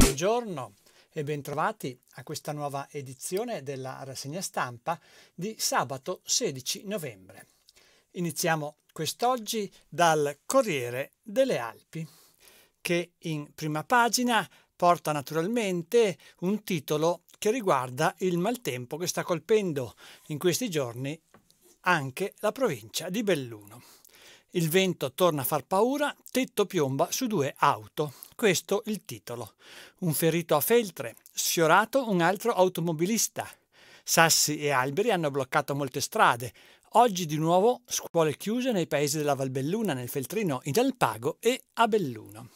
Buongiorno e bentrovati a questa nuova edizione della rassegna stampa di sabato 16 novembre. Iniziamo quest'oggi dal Corriere delle Alpi, che in prima pagina porta naturalmente un titolo che riguarda il maltempo che sta colpendo in questi giorni anche la provincia di Belluno. Il vento torna a far paura, tetto piomba su due auto. Questo il titolo. Un ferito a feltre, sfiorato un altro automobilista. Sassi e alberi hanno bloccato molte strade. Oggi di nuovo scuole chiuse nei paesi della Valbelluna, nel Feltrino, in Alpago e a Belluno.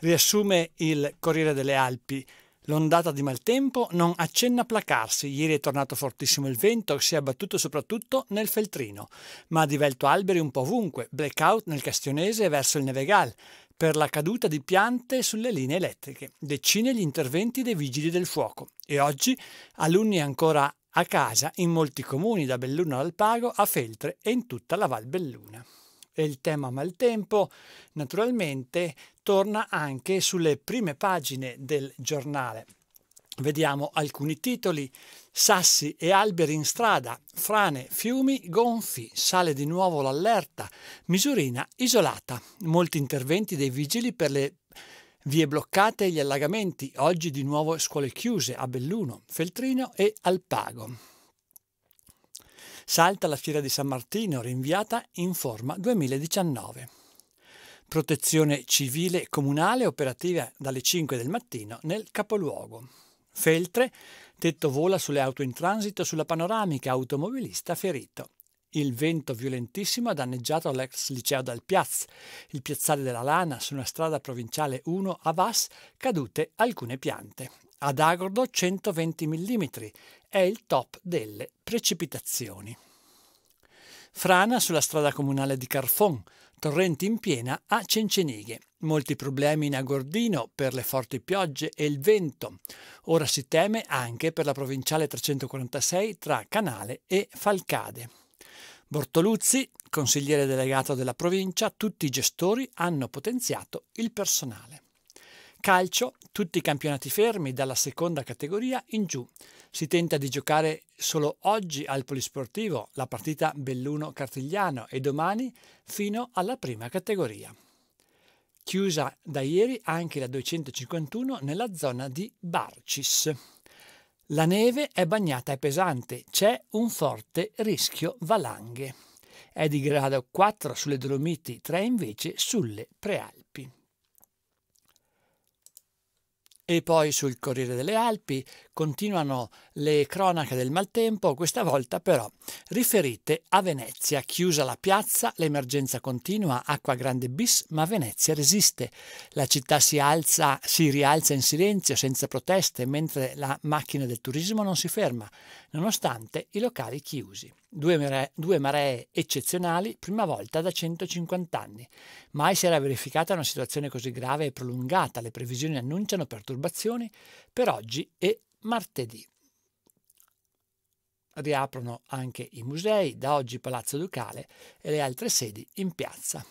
Riassume il Corriere delle Alpi L'ondata di maltempo non accenna a placarsi, ieri è tornato fortissimo il vento, si è abbattuto soprattutto nel Feltrino, ma ha divelto alberi un po' ovunque, blackout nel Castionese e verso il Nevegal, per la caduta di piante sulle linee elettriche, decine gli interventi dei vigili del fuoco e oggi alunni ancora a casa in molti comuni da Belluno al Pago a Feltre e in tutta la Val Belluna e il tema maltempo naturalmente torna anche sulle prime pagine del giornale. Vediamo alcuni titoli. Sassi e alberi in strada, frane, fiumi gonfi, sale di nuovo l'allerta, misurina isolata. Molti interventi dei vigili per le vie bloccate e gli allagamenti, oggi di nuovo scuole chiuse a Belluno, Feltrino e Alpago. Salta la fiera di San Martino, rinviata in forma 2019. Protezione civile comunale operativa dalle 5 del mattino nel capoluogo. Feltre, tetto vola sulle auto in transito sulla panoramica, automobilista ferito. Il vento violentissimo ha danneggiato l'ex liceo dal Piaz, il piazzale della Lana, su una strada provinciale 1 a Vas, cadute alcune piante. Ad Agordo 120 mm è il top delle precipitazioni. Frana sulla strada comunale di Carfon, torrenti in piena a Cencenighe. Molti problemi in Agordino per le forti piogge e il vento. Ora si teme anche per la provinciale 346 tra Canale e Falcade. Bortoluzzi, consigliere delegato della provincia, tutti i gestori hanno potenziato il personale. Calcio, tutti i campionati fermi dalla seconda categoria in giù. Si tenta di giocare solo oggi al Polisportivo la partita Belluno-Cartigliano e domani fino alla prima categoria. Chiusa da ieri anche la 251 nella zona di Barcis. La neve è bagnata e pesante, c'è un forte rischio valanghe. È di grado 4 sulle Dolomiti, 3 invece sulle Prealpi. E poi sul Corriere delle Alpi continuano le cronache del maltempo, questa volta però riferite a Venezia. Chiusa la piazza, l'emergenza continua, acqua grande bis, ma Venezia resiste. La città si, alza, si rialza in silenzio, senza proteste, mentre la macchina del turismo non si ferma, nonostante i locali chiusi. Due maree, due maree, eccezionali, prima volta da 150 anni. Mai si era verificata una situazione così grave e prolungata. Le previsioni annunciano perturbazioni per oggi e martedì. Riaprono anche i musei, da oggi Palazzo Ducale e le altre sedi in piazza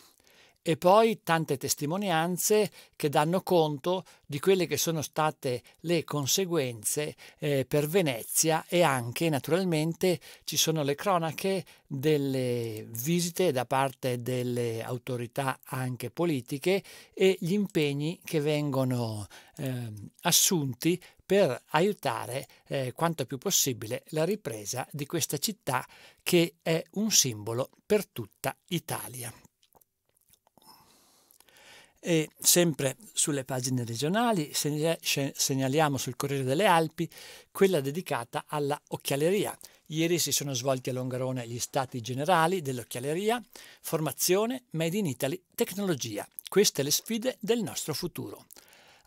e poi tante testimonianze che danno conto di quelle che sono state le conseguenze eh, per Venezia e anche naturalmente ci sono le cronache delle visite da parte delle autorità anche politiche e gli impegni che vengono eh, assunti per aiutare eh, quanto più possibile la ripresa di questa città che è un simbolo per tutta Italia. E sempre sulle pagine regionali segnaliamo sul Corriere delle Alpi quella dedicata alla occhialeria. Ieri si sono svolti a Longarone gli stati generali dell'occhialeria, formazione, Made in Italy, tecnologia. Queste le sfide del nostro futuro.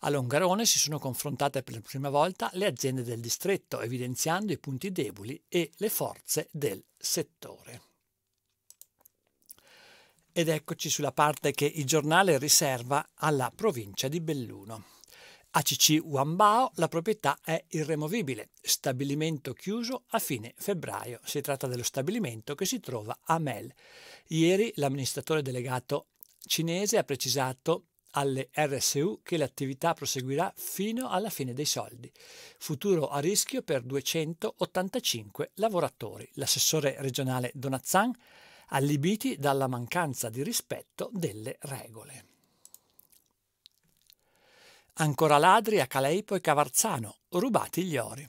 A Longarone si sono confrontate per la prima volta le aziende del distretto, evidenziando i punti deboli e le forze del settore. Ed eccoci sulla parte che il giornale riserva alla provincia di Belluno. A CC Wambao la proprietà è irremovibile, stabilimento chiuso a fine febbraio. Si tratta dello stabilimento che si trova a Mel. Ieri l'amministratore delegato cinese ha precisato alle RSU che l'attività proseguirà fino alla fine dei soldi. Futuro a rischio per 285 lavoratori. L'assessore regionale Donazan allibiti dalla mancanza di rispetto delle regole. Ancora ladri a Caleipo e Cavarzano, rubati gli ori.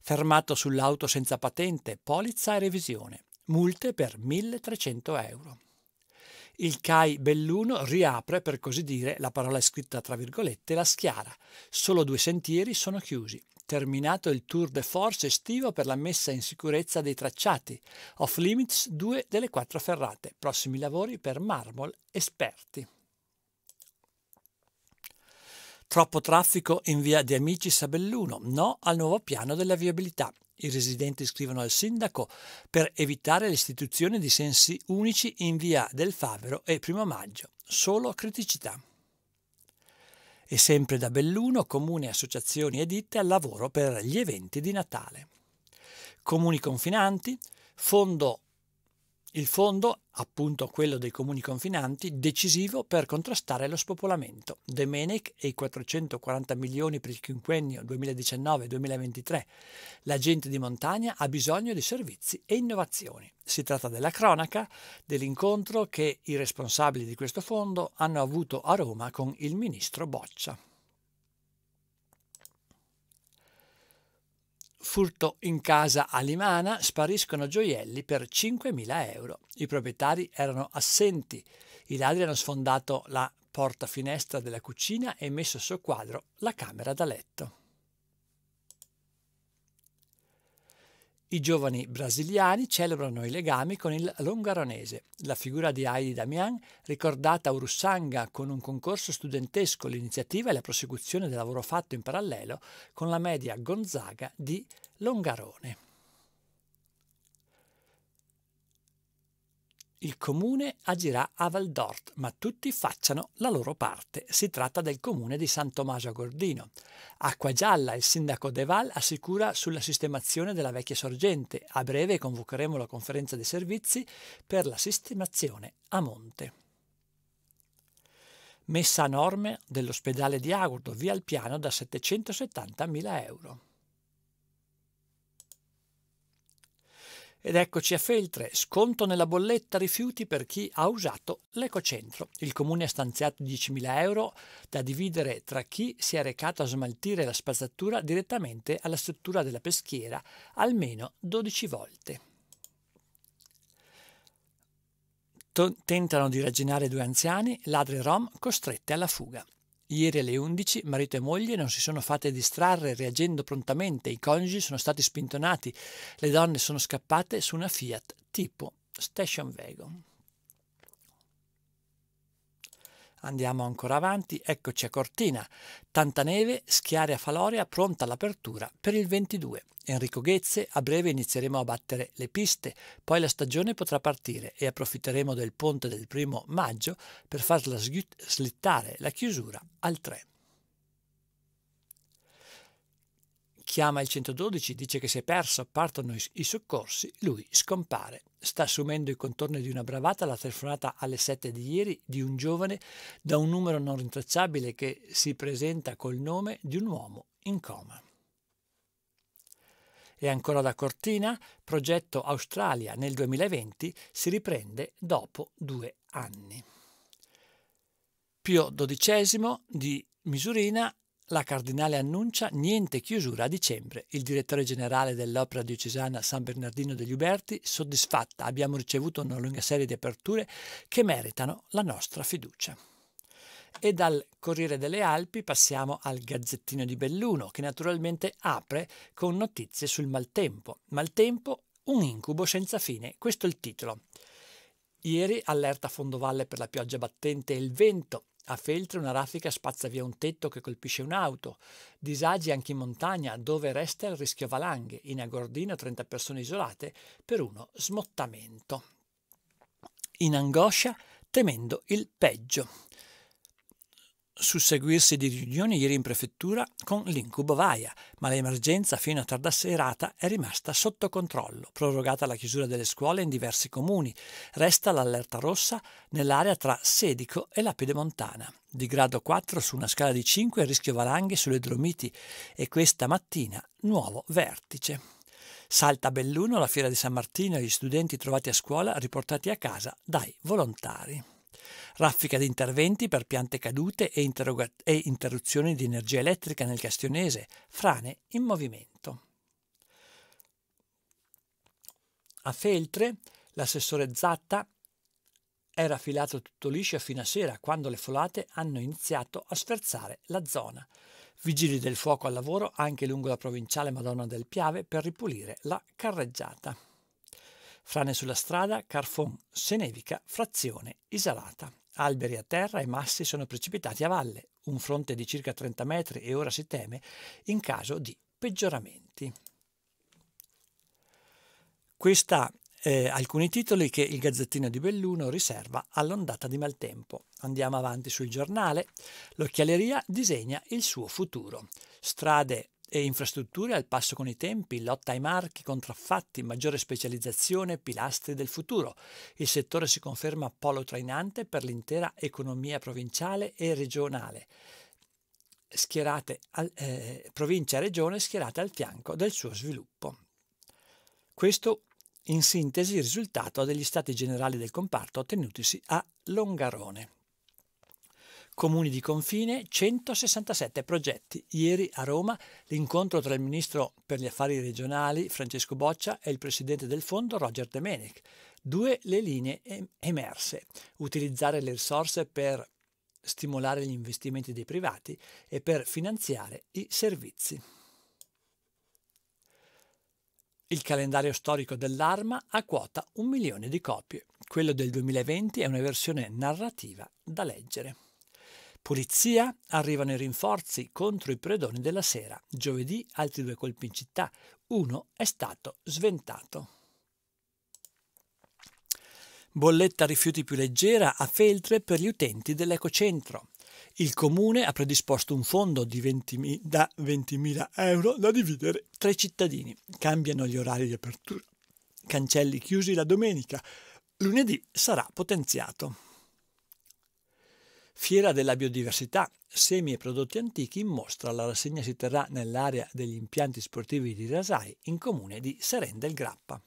Fermato sull'auto senza patente, polizza e revisione, multe per 1300 euro. Il CAI Belluno riapre, per così dire, la parola è scritta tra virgolette, la schiara. Solo due sentieri sono chiusi. Terminato il tour de force estivo per la messa in sicurezza dei tracciati. Off limits due delle quattro ferrate. Prossimi lavori per Marmol Esperti. Troppo traffico in via di Amici Sabelluno. No al nuovo piano della viabilità. I residenti scrivono al sindaco per evitare l'istituzione di sensi unici in via del Favero e Primo Maggio. Solo criticità. E sempre da Belluno, comuni, associazioni e ditte al lavoro per gli eventi di Natale. Comuni confinanti, fondo il fondo, appunto quello dei comuni confinanti, decisivo per contrastare lo spopolamento. De Menec e i 440 milioni per il quinquennio 2019-2023. La gente di montagna ha bisogno di servizi e innovazioni. Si tratta della cronaca dell'incontro che i responsabili di questo fondo hanno avuto a Roma con il ministro Boccia. Furto in casa a Limana, spariscono gioielli per 5.000 euro. I proprietari erano assenti. I ladri hanno sfondato la porta finestra della cucina e messo a soqquadro la camera da letto. I giovani brasiliani celebrano i legami con il longaronese. La figura di Heidi Damian, ricordata a Urussanga con un concorso studentesco, l'iniziativa e la prosecuzione del lavoro fatto in parallelo con la media Gonzaga di Longarone. Il comune agirà a Valdort, ma tutti facciano la loro parte. Si tratta del comune di San Tommaso a Gordino. Acqua Gialla, il sindaco De Val, assicura sulla sistemazione della vecchia sorgente. A breve convocheremo la conferenza dei servizi per la sistemazione a monte. Messa a norme dell'ospedale di Agordo, via il piano da 770.000 euro. Ed eccoci a Feltre, sconto nella bolletta rifiuti per chi ha usato l'ecocentro. Il comune ha stanziato 10.000 euro da dividere tra chi si è recato a smaltire la spazzatura direttamente alla struttura della peschiera almeno 12 volte. Tentano di ragionare due anziani, ladri rom costrette alla fuga. Ieri alle 11 marito e moglie non si sono fatte distrarre reagendo prontamente, i coniugi sono stati spintonati, le donne sono scappate su una Fiat tipo Station Wagon. Andiamo ancora avanti, eccoci a Cortina. Tanta neve, a Faloria pronta all'apertura per il 22. Enrico Ghezze, a breve inizieremo a battere le piste, poi la stagione potrà partire e approfitteremo del ponte del primo maggio per farla slittare la chiusura al 3. Chiama il 112, dice che si è perso, partono i soccorsi, lui scompare sta assumendo i contorni di una bravata la telefonata alle 7 di ieri di un giovane da un numero non rintracciabile che si presenta col nome di un uomo in coma. E ancora da Cortina, progetto Australia nel 2020 si riprende dopo due anni. Pio XII di Misurina la cardinale annuncia niente chiusura a dicembre. Il direttore generale dell'Opera diocesana San Bernardino degli Uberti, soddisfatta, abbiamo ricevuto una lunga serie di aperture che meritano la nostra fiducia. E dal Corriere delle Alpi passiamo al Gazzettino di Belluno, che naturalmente apre con notizie sul maltempo. Maltempo, un incubo senza fine, questo è il titolo. Ieri allerta Fondovalle per la pioggia battente e il vento, a Feltre una raffica spazza via un tetto che colpisce un'auto. Disagi anche in montagna, dove resta il rischio valanghe. In Agordino 30 persone isolate per uno smottamento. In angoscia temendo il peggio susseguirsi di riunioni ieri in prefettura con l'incubo Vaia, ma l'emergenza fino a tarda serata è rimasta sotto controllo, prorogata la chiusura delle scuole in diversi comuni, resta l'allerta rossa nell'area tra Sedico e la Piedemontana, di grado 4 su una scala di 5 il rischio valanghe sulle Dromiti e questa mattina nuovo vertice. Salta Belluno la fiera di San Martino e gli studenti trovati a scuola riportati a casa dai volontari. Raffica di interventi per piante cadute e, e interruzioni di energia elettrica nel Castionese, frane in movimento. A Feltre, l'assessore Zatta era filato tutto liscio fino a sera, quando le folate hanno iniziato a sferzare la zona. Vigili del fuoco al lavoro anche lungo la provinciale Madonna del Piave per ripulire la carreggiata. Frane sulla strada, Carfon, se nevica, Frazione, isolata. Alberi a terra e massi sono precipitati a valle, un fronte di circa 30 metri e ora si teme in caso di peggioramenti. Questa eh, alcuni titoli che il Gazzettino di Belluno riserva all'ondata di maltempo. Andiamo avanti sul giornale. L'occhialeria disegna il suo futuro. Strade e infrastrutture al passo con i tempi, lotta ai marchi, contraffatti, maggiore specializzazione, pilastri del futuro. Il settore si conferma polo trainante per l'intera economia provinciale e regionale, schierate al, eh, provincia e regione schierate al fianco del suo sviluppo. Questo in sintesi il risultato degli stati generali del comparto tenutisi a Longarone. Comuni di confine, 167 progetti. Ieri a Roma l'incontro tra il ministro per gli affari regionali Francesco Boccia e il presidente del fondo Roger De Due le linee emerse. Utilizzare le risorse per stimolare gli investimenti dei privati e per finanziare i servizi. Il calendario storico dell'arma a quota un milione di copie. Quello del 2020 è una versione narrativa da leggere. Polizia, arrivano i rinforzi contro i predoni della sera. Giovedì altri due colpi in città, uno è stato sventato. Bolletta rifiuti più leggera a Feltre per gli utenti dell'ecocentro. Il comune ha predisposto un fondo di da 20.000 euro da dividere tra i cittadini. Cambiano gli orari di apertura. Cancelli chiusi la domenica. Lunedì sarà potenziato. Fiera della biodiversità, semi e prodotti antichi in mostra, la rassegna si terrà nell'area degli impianti sportivi di Rasai, in comune di Seren del Grappa.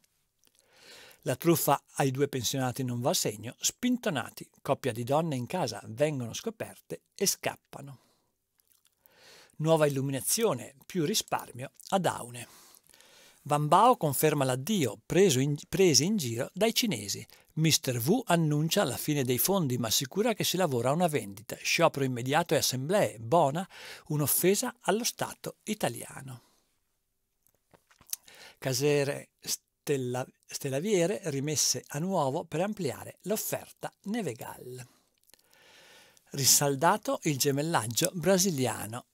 La truffa ai due pensionati non va a segno, spintonati, coppia di donne in casa vengono scoperte e scappano. Nuova illuminazione, più risparmio ad Aune. Van Bao conferma l'addio preso in, presi in giro dai cinesi Mr. V annuncia la fine dei fondi ma assicura che si lavora a una vendita, sciopero immediato e assemblee, bona, un'offesa allo Stato italiano. Casere stella, Stellaviere rimesse a nuovo per ampliare l'offerta Nevegal. Risaldato il gemellaggio brasiliano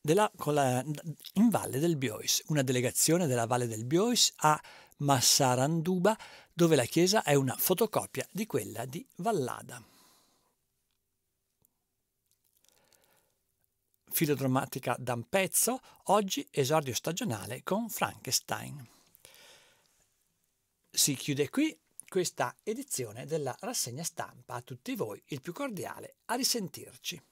della, la, in Valle del Biois. Una delegazione della Valle del Biois ha Massaranduba, dove la chiesa è una fotocopia di quella di Vallada. Filodromatica da un pezzo, oggi esordio stagionale con Frankenstein. Si chiude qui questa edizione della rassegna stampa. A tutti voi il più cordiale a risentirci.